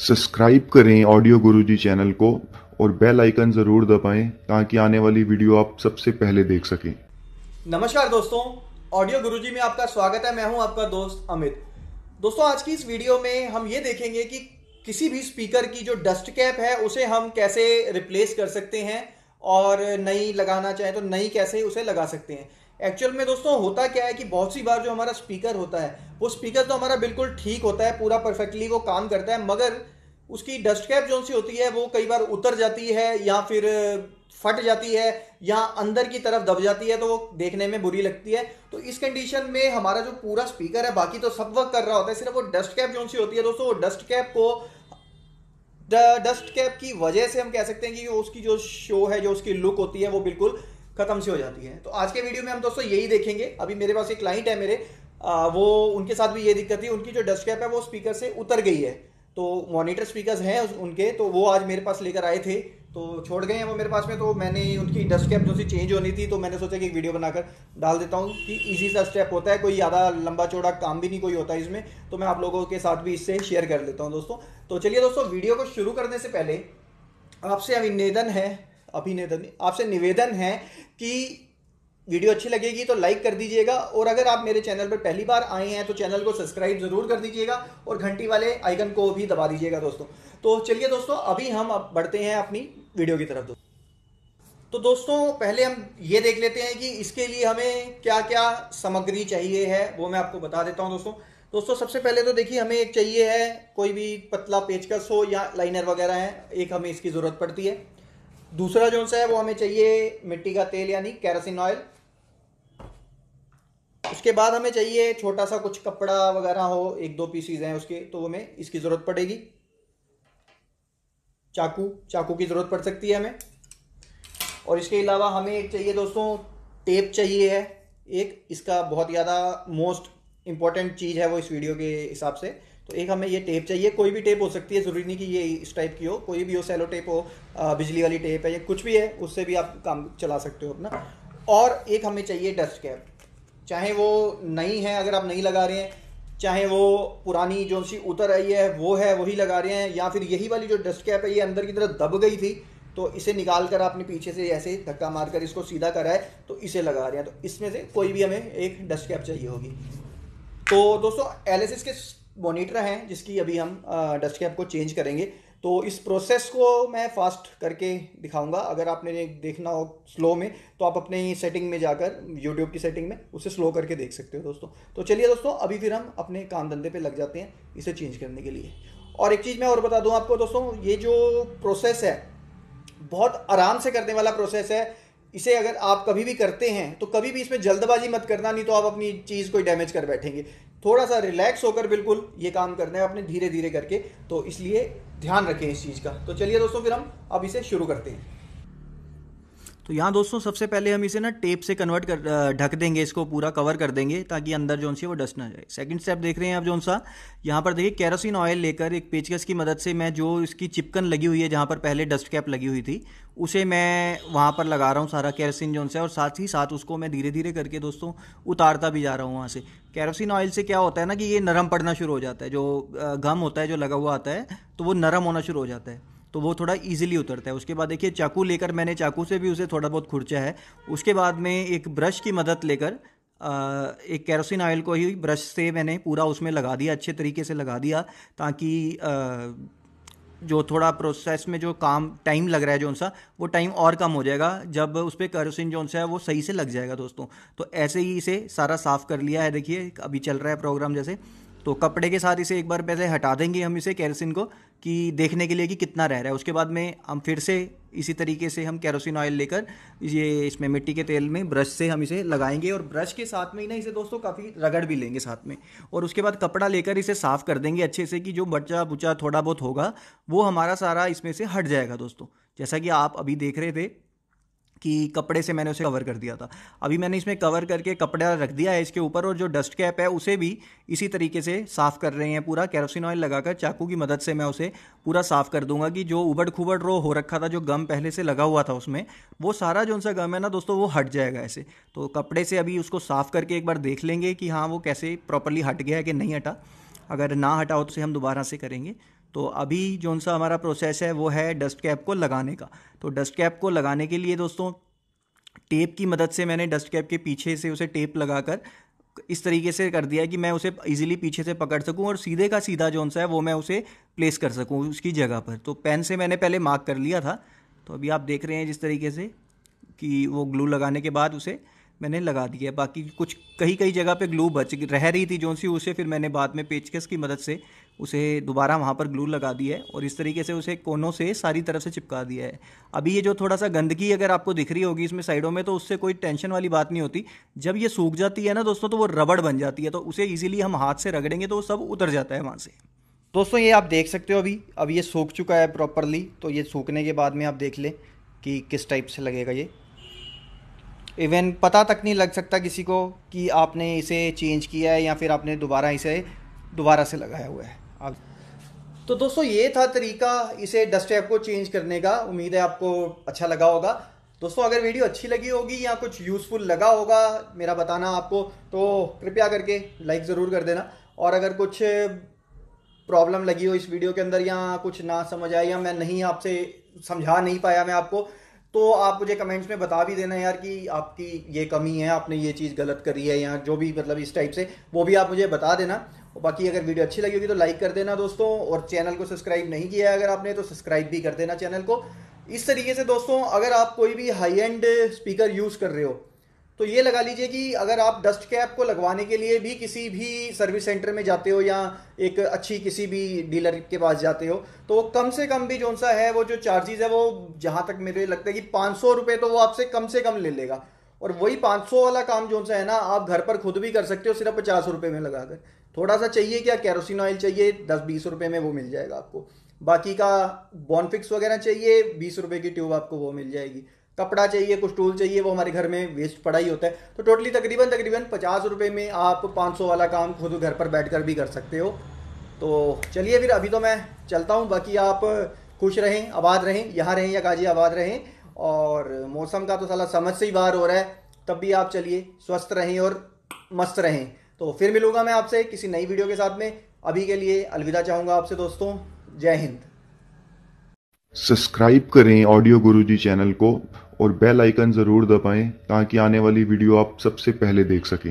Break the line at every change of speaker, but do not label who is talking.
subscribe करें audio Guruji channel को और बेल आइकन ज़रूर दबाएं ताकि आने वाली वीडियो आप सबसे पहले देख सकें नमस्कार दोस्तों ऑडियो गुरुजी में आपका स्वागत है मैं हूं आपका दोस्त अमित दोस्तों आज की इस वीडियो में हम ये देखेंगे कि किसी भी स्पीकर की जो डस्ट कैप है उसे हम कैसे रिप्लेस कर सकते हैं और नई लगाना चाहें तो नई कैसे उसे लगा सकते हैं एक्चुअल में दोस्तों होता क्या है कि बहुत सी बार जो हमारा स्पीकर होता है वो स्पीकर तो हमारा बिल्कुल ठीक होता है पूरा परफेक्टली वो काम करता है मगर उसकी डस्ट कैप जो सी होती है वो कई बार उतर जाती है या फिर फट जाती है या अंदर की तरफ दब जाती है तो वो देखने में बुरी लगती है तो इस कंडीशन में हमारा जो पूरा स्पीकर है बाकी तो सब वर्क कर रहा होता है सिर्फ वो डस्ट कैप जो सी होती है दोस्तों वो डस्ट कैप को डस्ट कैप की वजह से हम कह सकते हैं कि उसकी जो शो है जो उसकी लुक होती है वो बिल्कुल खत्म सी हो जाती है तो आज के वीडियो में हम दोस्तों यही देखेंगे अभी मेरे पास एक क्लाइंट है मेरे आ, वो उनके साथ भी ये दिक्कत थी उनकी जो डस्ट कैप है वो स्पीकर से उतर गई है तो मॉनिटर स्पीकर्स हैं उनके तो वो आज मेरे पास लेकर आए थे तो छोड़ गए हैं वो मेरे पास में तो मैंने उनकी डस्ट कैप जो सी चेंज होनी थी तो मैंने सोचा कि एक वीडियो बनाकर डाल देता हूँ कि इजी सा स्टेप होता है कोई ज़्यादा लंबा चौड़ा काम भी नहीं कोई होता है इसमें तो मैं आप लोगों के साथ भी इससे शेयर कर लेता हूँ दोस्तों तो चलिए दोस्तों वीडियो को शुरू करने से पहले आपसे अभी निवेदन है अभिनेदन आपसे निवेदन है कि वीडियो अच्छी लगेगी तो लाइक कर दीजिएगा और अगर आप मेरे चैनल पर पहली बार आए हैं तो चैनल को सब्सक्राइब ज़रूर कर दीजिएगा और घंटी वाले आइकन को भी दबा दीजिएगा दोस्तों तो चलिए दोस्तों अभी हम अब बढ़ते हैं अपनी वीडियो की तरफ दोस्तों तो दोस्तों पहले हम ये देख लेते हैं कि इसके लिए हमें क्या क्या सामग्री चाहिए है वो मैं आपको बता देता हूँ दोस्तों दोस्तों सबसे पहले तो देखिए हमें एक चाहिए है कोई भी पतला पेचकस हो या लाइनर वगैरह है एक हमें इसकी ज़रूरत पड़ती है दूसरा जो सा है वो हमें चाहिए मिट्टी का तेल यानी कैरोसिन ऑयल उसके बाद हमें चाहिए छोटा सा कुछ कपड़ा वगैरह हो एक दो पीसीज हैं उसके तो हमें इसकी ज़रूरत पड़ेगी चाकू चाकू की ज़रूरत पड़ सकती है हमें और इसके अलावा हमें एक चाहिए दोस्तों टेप चाहिए है एक इसका बहुत ज़्यादा मोस्ट इम्पॉर्टेंट चीज़ है वो इस वीडियो के हिसाब से तो एक हमें ये टेप चाहिए कोई भी टेप हो सकती है ज़रूरी नहीं कि ये इस टाइप की हो कोई भी हो सेलो टेप हो बिजली वाली टेप है या कुछ भी है उससे भी आप काम चला सकते हो अपना और एक हमें चाहिए डस्ट कैप चाहे वो नई है अगर आप नहीं लगा रहे हैं चाहे वो पुरानी जो सी उतर आई है वो है वही लगा रहे हैं या फिर यही वाली जो डस्ट कैप है ये अंदर की तरफ दब गई थी तो इसे निकाल कर आपने पीछे से ऐसे धक्का मार कर इसको सीधा करा है तो इसे लगा रहे हैं तो इसमें से कोई भी हमें एक डस्ट कैप चाहिए होगी तो दोस्तों एलिसिस के मोनीटर हैं जिसकी अभी हम डस्ट कैप को चेंज करेंगे तो इस प्रोसेस को मैं फास्ट करके दिखाऊंगा अगर आपने देखना हो स्लो में तो आप अपने ही सेटिंग में जाकर यूट्यूब की सेटिंग में उसे स्लो करके देख सकते हो दोस्तों तो चलिए दोस्तों अभी फिर हम अपने काम धंधे पे लग जाते हैं इसे चेंज करने के लिए और एक चीज़ मैं और बता दूँ आपको दोस्तों ये जो प्रोसेस है बहुत आराम से करने वाला प्रोसेस है इसे अगर आप कभी भी करते हैं तो कभी भी इसमें जल्दबाजी मत करना नहीं तो आप अपनी चीज़ को डैमेज कर बैठेंगे थोड़ा सा रिलैक्स होकर बिल्कुल ये काम करना है आपने धीरे धीरे करके तो इसलिए ध्यान रखें इस चीज़ का तो चलिए दोस्तों फिर हम अब इसे शुरू करते हैं तो यहाँ दोस्तों सबसे पहले हम इसे ना टेप से कन्वर्ट कर ढक देंगे इसको पूरा कवर कर देंगे ताकि अंदर जो सी वो डस्ट ना जाए सेकंड स्टेप देख रहे हैं आप जो सा यहाँ पर देखिए कैरोसिन ऑयल लेकर एक पेचकस की मदद से मैं जो इसकी चिपकन लगी हुई है जहाँ पर पहले डस्ट कैप लगी हुई थी उसे मैं वहाँ पर लगा रहा हूँ सारा कैरोसिन जो है और साथ ही साथ उसको मैं धीरे धीरे करके दोस्तों उतारता भी जा रहा हूँ वहाँ से कैरोसिन ऑयल से क्या होता है ना कि ये नरम पड़ना शुरू हो जाता है जो गम होता है जो लगा हुआ आता है तो वो नरम होना शुरू हो जाता है तो वो थोड़ा ईजिली उतरता है उसके बाद देखिए चाकू लेकर मैंने चाकू से भी उसे थोड़ा बहुत खुर्चा है उसके बाद में एक ब्रश की मदद लेकर एक कैरोसिन ऑयल को ही ब्रश से मैंने पूरा उसमें लगा दिया अच्छे तरीके से लगा दिया ताकि जो थोड़ा प्रोसेस में जो काम टाइम लग रहा है जो सा वो टाइम और कम हो जाएगा जब उस पर कैरोसिन जो सा है वो सही से लग जाएगा दोस्तों तो ऐसे ही इसे सारा साफ़ कर लिया है देखिए अभी चल रहा है प्रोग्राम जैसे तो कपड़े के साथ इसे एक बार पहले हटा देंगे हम इसे कैरोसिन को कि देखने के लिए कि कितना रह रहा है उसके बाद में हम फिर से इसी तरीके से हम कैरोसिन ऑयल लेकर ये इसमें मिट्टी के तेल में ब्रश से हम इसे लगाएंगे और ब्रश के साथ में ही ना इसे दोस्तों काफ़ी रगड़ भी लेंगे साथ में और उसके बाद कपड़ा लेकर इसे साफ़ कर देंगे अच्छे से कि जो बच्चा बुचा थोड़ा बहुत होगा वो हमारा सारा इसमें से हट जाएगा दोस्तों जैसा कि आप अभी देख रहे थे कि कपड़े से मैंने उसे कवर कर दिया था अभी मैंने इसमें कवर करके कपड़ा रख दिया है इसके ऊपर और जो डस्ट कैप है उसे भी इसी तरीके से साफ़ कर रहे हैं पूरा कैरोसिन ऑयल लगाकर चाकू की मदद से मैं उसे पूरा साफ़ कर दूंगा कि जो उबड़ खुबड़ रो हो रखा था जो गम पहले से लगा हुआ था उसमें वो सारा जो उनका गम है ना दोस्तों वो हट जाएगा ऐसे तो कपड़े से अभी उसको साफ़ करके एक बार देख लेंगे कि हाँ वो कैसे प्रॉपरली हट गया है कि नहीं हटा अगर ना हटाओ तो उसे हम दोबारा से करेंगे तो अभी जो सा हमारा प्रोसेस है वो है डस्ट कैप को लगाने का तो डस्ट कैप को लगाने के लिए दोस्तों टेप की मदद से मैंने डस्ट कैप के पीछे से उसे टेप लगाकर इस तरीके से कर दिया कि मैं उसे इजीली पीछे से पकड़ सकूं और सीधे का सीधा जो सा है वो मैं उसे प्लेस कर सकूं उसकी जगह पर तो पेन से मैंने पहले मार्क कर लिया था तो अभी आप देख रहे हैं जिस तरीके से कि वो ग्लू लगाने के बाद उसे मैंने लगा दिया बाकी कुछ कहीं कहीं जगह पे ग्लू बच रह रही थी जोन सी उसे फिर मैंने बाद में पेचकस की मदद से उसे दोबारा वहाँ पर ग्लू लगा दिया है और इस तरीके से उसे कोनों से सारी तरफ से चिपका दिया है अभी ये जो थोड़ा सा गंदगी अगर आपको दिख रही होगी इसमें साइडों में तो उससे कोई टेंशन वाली बात नहीं होती जब ये सूख जाती है ना दोस्तों तो वो रबड़ बन जाती है तो उसे ईजिली हम हाथ से रगड़ेंगे तो वो सब उतर जाता है वहाँ से दोस्तों ये आप देख सकते हो अभी अब ये सूख चुका है प्रॉपरली तो ये सूखने के बाद में आप देख लें कि किस टाइप से लगेगा ये इवन पता तक नहीं लग सकता किसी को कि आपने इसे चेंज किया है या फिर आपने दोबारा इसे दोबारा से लगाया हुआ है तो दोस्तों ये था तरीका इसे डस्ट ऐप को चेंज करने का उम्मीद है आपको अच्छा लगा होगा दोस्तों अगर वीडियो अच्छी लगी होगी या कुछ यूज़फुल लगा होगा मेरा बताना आपको तो कृपया करके लाइक ज़रूर कर देना और अगर कुछ प्रॉब्लम लगी हो इस वीडियो के अंदर या कुछ ना समझ आए या मैं नहीं आपसे समझा नहीं पाया मैं आपको तो आप मुझे कमेंट्स में बता भी देना यार कि आपकी ये कमी है आपने ये चीज़ गलत करी है या जो भी मतलब इस टाइप से वो भी आप मुझे बता देना और बाकी अगर वीडियो अच्छी लगी होगी तो लाइक कर देना दोस्तों और चैनल को सब्सक्राइब नहीं किया है अगर आपने तो सब्सक्राइब भी कर देना चैनल को इस तरीके से दोस्तों अगर आप कोई भी हाई एंड स्पीकर यूज़ कर रहे हो तो ये लगा लीजिए कि अगर आप डस्ट कैप को लगवाने के लिए भी किसी भी सर्विस सेंटर में जाते हो या एक अच्छी किसी भी डीलर के पास जाते हो तो वो कम से कम भी जो सा है वो जो चार्जेज है वो जहाँ तक मेरे लगता है कि पाँच सौ तो वो आपसे कम से कम ले लेगा और वही 500 सौ वाला काम जो सा है ना आप घर पर खुद भी कर सकते हो सिर्फ पचास रुपये में लगाकर थोड़ा सा चाहिए क्या कैरोसिन ऑयल चाहिए दस बीस रुपये में वो मिल जाएगा आपको बाकी का बॉनफिक्स वगैरह चाहिए बीस रुपये की ट्यूब आपको वो मिल जाएगी कपड़ा चाहिए कुछ टूल चाहिए वो हमारे घर में वेस्ट पड़ा ही होता है तो टोटली तकरीबन तकरीबन पचास रुपये में आप पाँच सौ वाला काम खुद घर पर बैठ कर भी कर सकते हो तो चलिए फिर अभी तो मैं चलता हूँ बाकी आप खुश रहें आबाद रहें यहाँ रहें या गाजी आबाद रहें और मौसम का तो साला समझ से ही बाहर हो रहा है तब भी आप चलिए स्वस्थ रहें और मस्त रहें तो फिर मिलूंगा मैं आपसे किसी नई वीडियो के साथ में अभी के लिए अलविदा चाहूंगा आपसे दोस्तों जय हिंद सब्सक्राइब करें ऑडियो गुरुजी चैनल को और बेल आइकन ज़रूर दबाएं ताकि आने वाली वीडियो आप सबसे पहले देख सकें